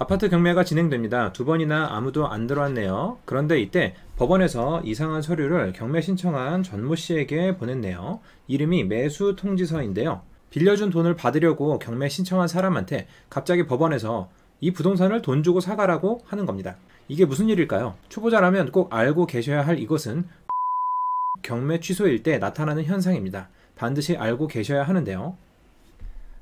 아파트 경매가 진행됩니다. 두 번이나 아무도 안 들어왔네요. 그런데 이때 법원에서 이상한 서류를 경매 신청한 전모 씨에게 보냈네요. 이름이 매수 통지서인데요. 빌려준 돈을 받으려고 경매 신청한 사람한테 갑자기 법원에서 이 부동산을 돈 주고 사가라고 하는 겁니다. 이게 무슨 일일까요? 초보자라면 꼭 알고 계셔야 할 이것은 경매 취소일 때 나타나는 현상입니다. 반드시 알고 계셔야 하는데요.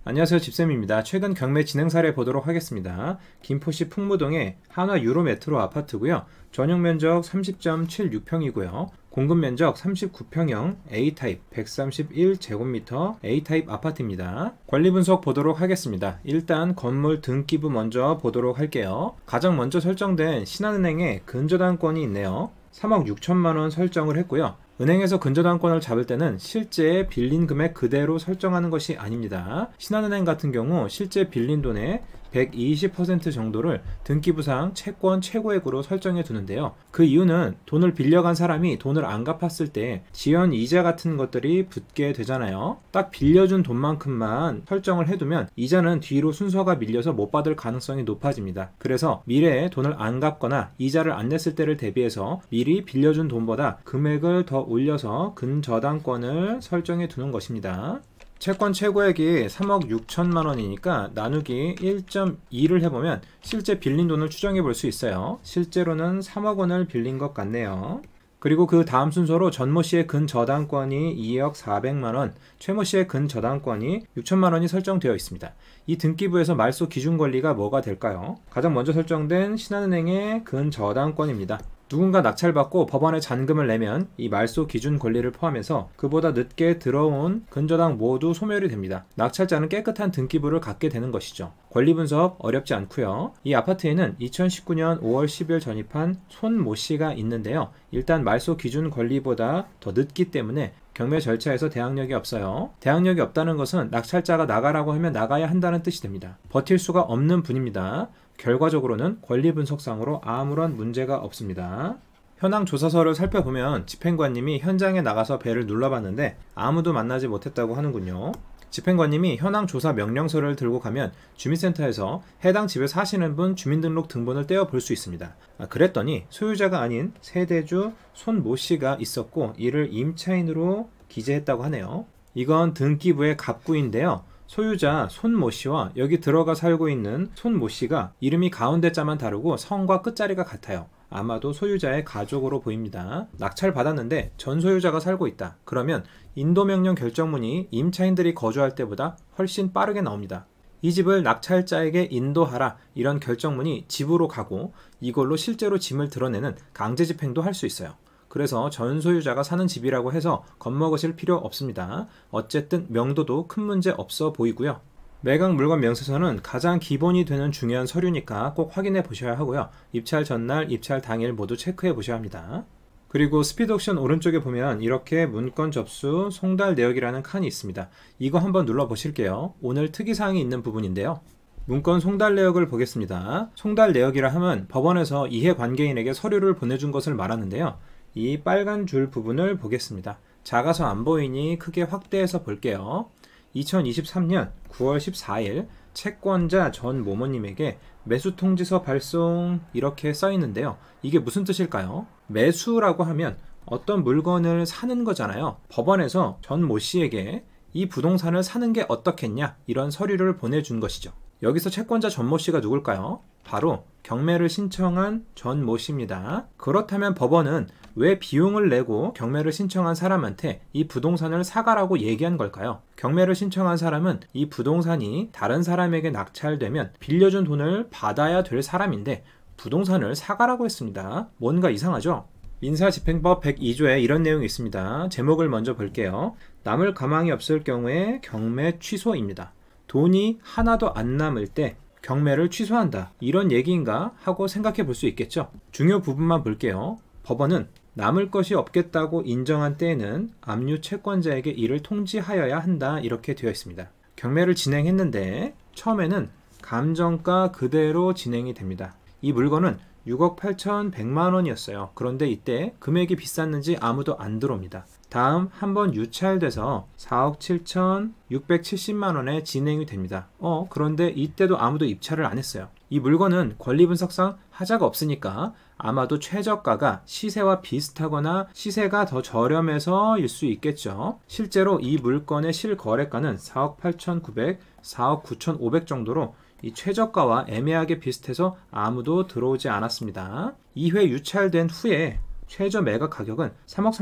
안녕하세요 집쌤입니다. 최근 경매 진행 사례 보도록 하겠습니다. 김포시 풍무동의 한화 유로메트로 아파트고요. 전용 면적 30.76평이고요. 공급 면적 39평형 A타입 131제곱미터 A타입 아파트입니다. 관리 분석 보도록 하겠습니다. 일단 건물 등기부 먼저 보도록 할게요. 가장 먼저 설정된 신한은행에 근저당권이 있네요. 3억 6천만원 설정을 했고요. 은행에서 근저당권을 잡을 때는 실제 빌린 금액 그대로 설정하는 것이 아닙니다. 신한은행 같은 경우 실제 빌린 돈의 120% 정도를 등기부상 채권 최고액으로 설정해 두는데요. 그 이유는 돈을 빌려간 사람이 돈을 안 갚았을 때 지연 이자 같은 것들이 붙게 되잖아요. 딱 빌려준 돈만큼만 설정을 해두면 이자는 뒤로 순서가 밀려서 못 받을 가능성이 높아집니다. 그래서 미래에 돈을 안 갚거나 이자를 안 냈을 때를 대비해서 미리 빌려준 돈보다 금액을 더 올려서 근저당권을 설정해 두는 것입니다. 채권 최고액이 3억 6천만 원이니까 나누기 1.2를 해보면 실제 빌린 돈을 추정해 볼 수 있어요. 실제로는 3억 원을 빌린 것 같네요. 그리고 그 다음 순서로 전모 씨의 근저당권이 2억 400만 원, 최모 씨의 근저당권이 6천만 원이 설정되어 있습니다. 이 등기부에서 말소 기준 권리가 뭐가 될까요? 가장 먼저 설정된 신한은행의 근저당권입니다. 누군가 낙찰받고 법원에 잔금을 내면 이 말소 기준 권리를 포함해서 그보다 늦게 들어온 근저당 모두 소멸이 됩니다. 낙찰자는 깨끗한 등기부를 갖게 되는 것이죠. 권리 분석 어렵지 않고요. 이 아파트에는 2019년 5월 10일 전입한 손모 씨가 있는데요. 일단 말소 기준 권리보다 더 늦기 때문에 경매 절차에서 대항력이 없어요. 대항력이 없다는 것은 낙찰자가 나가라고 하면 나가야 한다는 뜻이 됩니다. 버틸 수가 없는 분입니다. 결과적으로는 권리 분석상으로 아무런 문제가 없습니다. 현황 조사서를 살펴보면 집행관님이 현장에 나가서 배를 눌러봤는데 아무도 만나지 못했다고 하는군요. 집행관님이 현황 조사 명령서를 들고 가면 주민센터에서 해당 집에 사시는 분 주민등록 등본을 떼어 볼 수 있습니다. 아, 그랬더니 소유자가 아닌 세대주 손모 씨가 있었고 이를 임차인으로 기재했다고 하네요. 이건 등기부의 갑구인데요. 소유자 손모 씨와 여기 들어가 살고 있는 손모 씨가 이름이 가운데 자만 다르고 성과 끝자리가 같아요. 아마도 소유자의 가족으로 보입니다. 낙찰 받았는데 전 소유자가 살고 있다. 그러면 인도명령 결정문이 임차인들이 거주할 때보다 훨씬 빠르게 나옵니다. 이 집을 낙찰자에게 인도하라 이런 결정문이 집으로 가고 이걸로 실제로 짐을 드러내는 강제집행도 할 수 있어요. 그래서 전소유자가 사는 집이라고 해서 겁먹으실 필요 없습니다. 어쨌든 명도도 큰 문제 없어 보이고요. 매각 물건 명세서는 가장 기본이 되는 중요한 서류니까 꼭 확인해 보셔야 하고요. 입찰 전날, 입찰 당일 모두 체크해 보셔야 합니다. 그리고 스피드 옥션 오른쪽에 보면 이렇게 문건 접수, 송달 내역이라는 칸이 있습니다. 이거 한번 눌러 보실게요. 오늘 특이사항이 있는 부분인데요. 문건 송달 내역을 보겠습니다. 송달 내역이라 함은 법원에서 이해관계인에게 서류를 보내준 것을 말하는데요. 이 빨간 줄 부분을 보겠습니다. 작아서 안 보이니 크게 확대해서 볼게요. 2023년 9월 14일 채권자 전 모모님에게 매수 통지서 발송 이렇게 써 있는데요. 이게 무슨 뜻일까요? 매수라고 하면 어떤 물건을 사는 거잖아요. 법원에서 전 모 씨에게 이 부동산을 사는 게 어떻겠냐 이런 서류를 보내준 것이죠. 여기서 채권자 전 모 씨가 누굴까요? 바로 경매를 신청한 전모 씨입니다. 그렇다면 법원은 왜 비용을 내고 경매를 신청한 사람한테 이 부동산을 사가라고 얘기한 걸까요? 경매를 신청한 사람은 이 부동산이 다른 사람에게 낙찰되면 빌려준 돈을 받아야 될 사람인데 부동산을 사가라고 했습니다. 뭔가 이상하죠? 민사집행법 102조에 이런 내용이 있습니다. 제목을 먼저 볼게요. 남을 가망이 없을 경우에 경매 취소입니다. 돈이 하나도 안 남을 때 경매를 취소한다. 이런 얘기인가 하고 생각해 볼 수 있겠죠. 중요 부분만 볼게요. 법원은 남을 것이 없겠다고 인정한 때에는 압류 채권자에게 이를 통지하여야 한다. 이렇게 되어 있습니다. 경매를 진행했는데 처음에는 감정가 그대로 진행이 됩니다. 이 물건은 6억 8천 100만 원이었어요. 그런데 이때 금액이 비쌌는지 아무도 안 들어옵니다. 다음 한 번 유찰돼서 4억 7천 670만 원에 진행이 됩니다. 어, 그런데 이때도 아무도 입찰을 안 했어요. 이 물건은 권리 분석상 하자가 없으니까 아마도 최저가가 시세와 비슷하거나 시세가 더 저렴해서일 수 있겠죠. 실제로 이 물건의 실거래가는 4억 8천9백 4억 9천5백 정도로 이 최저가와 애매하게 비슷해서 아무도 들어오지 않았습니다. 2회 유찰된 후에 최저 매각 가격은 3억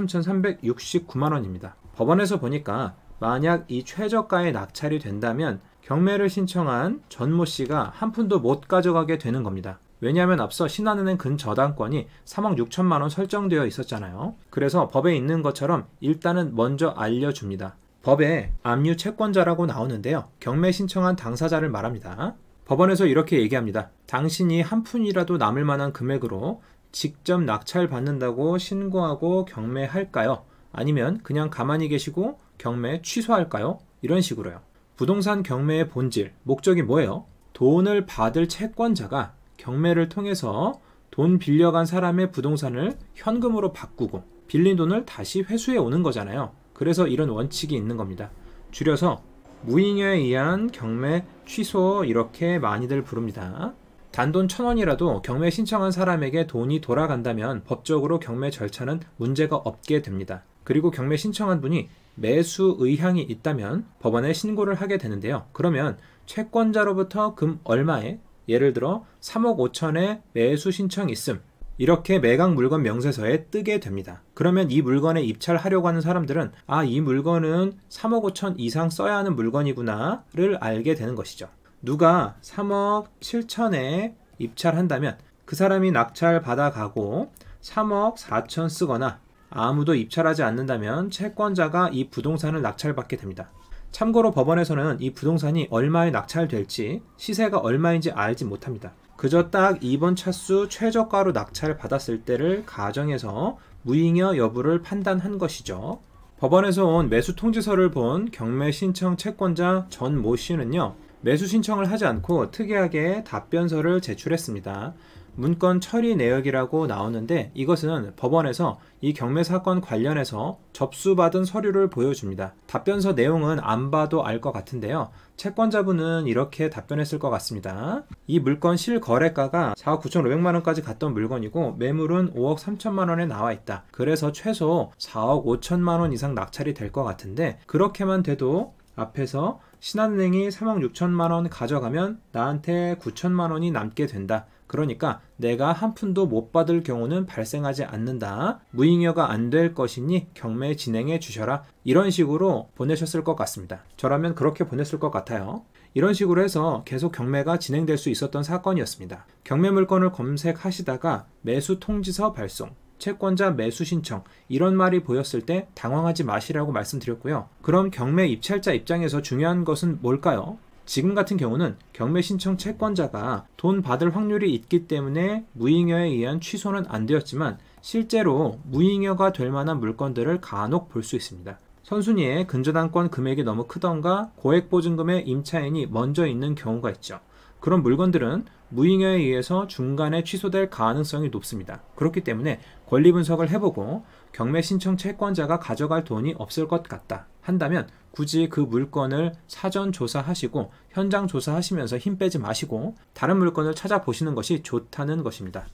3,369만 원입니다. 법원에서 보니까 만약 이 최저가에 낙찰이 된다면 경매를 신청한 전모 씨가 한 푼도 못 가져가게 되는 겁니다. 왜냐하면 앞서 신한은행 근저당권이 3억 6천만 원 설정되어 있었잖아요. 그래서 법에 있는 것처럼 일단은 먼저 알려줍니다. 법에 압류 채권자라고 나오는데요. 경매 신청한 당사자를 말합니다. 법원에서 이렇게 얘기합니다. 당신이 한 푼이라도 남을 만한 금액으로 직접 낙찰 받는다고 신고하고 경매할까요? 아니면 그냥 가만히 계시고 경매 취소할까요? 이런 식으로요. 부동산 경매의 본질, 목적이 뭐예요? 돈을 받을 채권자가 경매를 통해서 돈 빌려간 사람의 부동산을 현금으로 바꾸고 빌린 돈을 다시 회수해 오는 거잖아요. 그래서 이런 원칙이 있는 겁니다. 줄여서 무인여에 의한 경매 취소 이렇게 많이들 부릅니다. 단돈 천원이라도 경매 신청한 사람에게 돈이 돌아간다면 법적으로 경매 절차는 문제가 없게 됩니다. 그리고 경매 신청한 분이 매수 의향이 있다면 법원에 신고를 하게 되는데요. 그러면 채권자로부터 금 얼마에 예를 들어 3억 5천에 매수 신청 있음 이렇게 매각 물건 명세서에 뜨게 됩니다. 그러면 이 물건에 입찰하려고 하는 사람들은 아, 이 물건은 3억 5천 이상 써야 하는 물건이구나를 알게 되는 것이죠. 누가 3억 7천에 입찰한다면 그 사람이 낙찰 받아가고 3억 4천 쓰거나 아무도 입찰하지 않는다면 채권자가 이 부동산을 낙찰받게 됩니다. 참고로 법원에서는 이 부동산이 얼마에 낙찰될지 시세가 얼마인지 알지 못합니다. 그저 딱 이번 차수 최저가로 낙찰 받았을 때를 가정해서 무잉여 여부를 판단한 것이죠. 법원에서 온 매수 통지서를 본 경매 신청 채권자 전 모 씨는요. 매수 신청을 하지 않고 특이하게 답변서를 제출했습니다. 문건 처리 내역이라고 나오는데 이것은 법원에서 이 경매 사건 관련해서 접수받은 서류를 보여줍니다. 답변서 내용은 안 봐도 알 것 같은데요. 채권자분은 이렇게 답변했을 것 같습니다. 이 물건 실거래가가 4억 9,500만 원까지 갔던 물건이고 매물은 5억 3천만 원에 나와 있다. 그래서 최소 4억 5천만 원 이상 낙찰이 될 것 같은데 그렇게만 돼도 앞에서 신한은행이 3억 6천만 원 가져가면 나한테 9천만 원이 남게 된다. 그러니까 내가 한 푼도 못 받을 경우는 발생하지 않는다. 무잉여가 안 될 것이니 경매 진행해 주셔라. 이런 식으로 보내셨을 것 같습니다. 저라면 그렇게 보냈을 것 같아요. 이런 식으로 해서 계속 경매가 진행될 수 있었던 사건이었습니다. 경매 물건을 검색하시다가 매수 통지서 발송, 채권자 매수 신청 이런 말이 보였을 때 당황하지 마시라고 말씀드렸고요. 그럼 경매 입찰자 입장에서 중요한 것은 뭘까요? 지금 같은 경우는 경매 신청 채권자가 돈 받을 확률이 있기 때문에 무잉여에 의한 취소는 안 되었지만 실제로 무잉여가 될 만한 물건들을 간혹 볼 수 있습니다. 선순위에 근저당권 금액이 너무 크던가 고액보증금의 임차인이 먼저 있는 경우가 있죠. 그런 물건들은 무잉여에 의해서 중간에 취소될 가능성이 높습니다. 그렇기 때문에 권리 분석을 해보고 경매 신청 채권자가 가져갈 돈이 없을 것 같다 한다면 굳이 그 물건을 사전 조사하시고 현장 조사하시면서 힘 빼지 마시고 다른 물건을 찾아보시는 것이 좋다는 것입니다.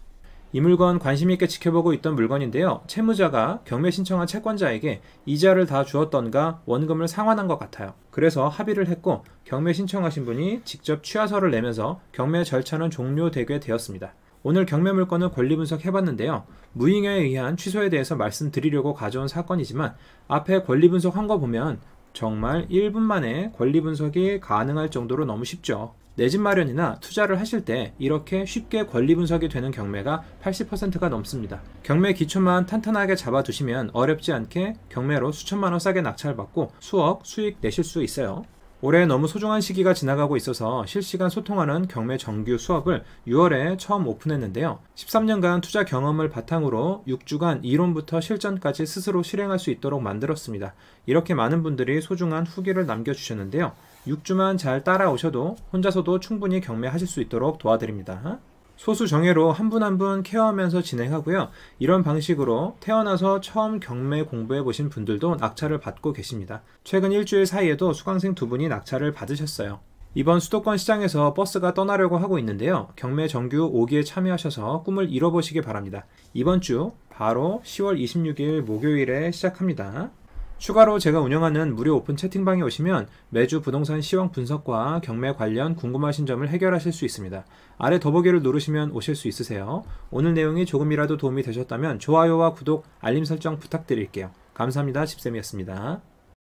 이 물건 관심 있게 지켜보고 있던 물건인데요. 채무자가 경매 신청한 채권자에게 이자를 다 주었던가 원금을 상환한 것 같아요. 그래서 합의를 했고 경매 신청하신 분이 직접 취하서를 내면서 경매 절차는 종료되게 되었습니다. 오늘 경매 물건을 권리 분석해봤는데요. 무인여에 의한 취소에 대해서 말씀드리려고 가져온 사건이지만 앞에 권리 분석한 거 보면 정말 1분 만에 권리 분석이 가능할 정도로 너무 쉽죠. 내집 마련이나 투자를 하실 때 이렇게 쉽게 권리 분석이 되는 경매가 80%가 넘습니다. 경매 기초만 탄탄하게 잡아두시면 어렵지 않게 경매로 수천만 원 싸게 낙찰받고 수억 수익 내실 수 있어요. 올해 너무 소중한 시기가 지나가고 있어서 실시간 소통하는 경매 정규 수업을 6월에 처음 오픈했는데요. 13년간 투자 경험을 바탕으로 6주간 이론부터 실전까지 스스로 실행할 수 있도록 만들었습니다. 이렇게 많은 분들이 소중한 후기를 남겨주셨는데요. 6주만 잘 따라오셔도 혼자서도 충분히 경매하실 수 있도록 도와드립니다. 소수 정예로 한 분 한 분 케어하면서 진행하고요. 이런 방식으로 태어나서 처음 경매 공부해 보신 분들도 낙찰을 받고 계십니다. 최근 일주일 사이에도 수강생 두 분이 낙찰을 받으셨어요. 이번 수도권 시장에서 버스가 떠나려고 하고 있는데요. 경매 정규 5기에 참여하셔서 꿈을 이뤄보시기 바랍니다. 이번 주 바로 10월 26일 목요일에 시작합니다. 추가로 제가 운영하는 무료 오픈 채팅방에 오시면 매주 부동산 시황 분석과 경매 관련 궁금하신 점을 해결하실 수 있습니다. 아래 더보기를 누르시면 오실 수 있으세요. 오늘 내용이 조금이라도 도움이 되셨다면 좋아요와 구독, 알림 설정 부탁드릴게요. 감사합니다. 집쌤이었습니다.